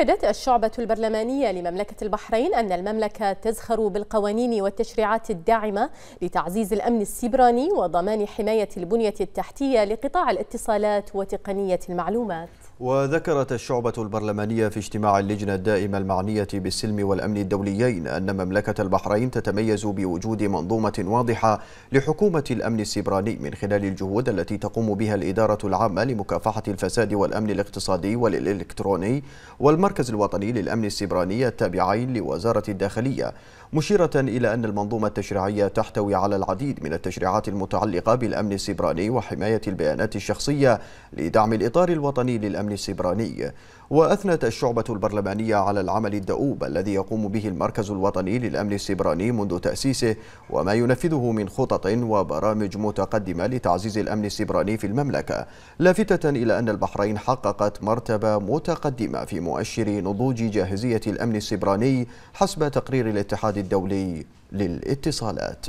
أكدت الشعبة البرلمانية لمملكة البحرين أن المملكة تزخر بالقوانين والتشريعات الداعمة لتعزيز الأمن السيبراني وضمان حماية البنية التحتية لقطاع الاتصالات وتقنية المعلومات وذكرت الشعبة البرلمانية في اجتماع اللجنة الدائمة المعنية بالسلم والأمن الدوليين أن مملكة البحرين تتميز بوجود منظومة واضحة لحكومة الأمن السيبراني من خلال الجهود التي تقوم بها الإدارة العامة لمكافحة الفساد والأمن الاقتصادي والإلكتروني والمعنى المركز الوطني للأمن السبراني التابعين لوزارة الداخلية مشيرة إلى أن المنظومة التشريعية تحتوي على العديد من التشريعات المتعلقة بالأمن السيبراني وحماية البيانات الشخصية لدعم الإطار الوطني للأمن السيبراني وأثنت الشعبة البرلمانية على العمل الدؤوب الذي يقوم به المركز الوطني للأمن السيبراني منذ تأسيسه وما ينفذه من خطط وبرامج متقدمة لتعزيز الأمن السيبراني في المملكة لافتة إلى أن البحرين حققت مرتبة متقدمة في مؤشر نضوج جاهزية الأمن السيبراني حسب تقرير الاتحاد الاتحاد الدولي للاتصالات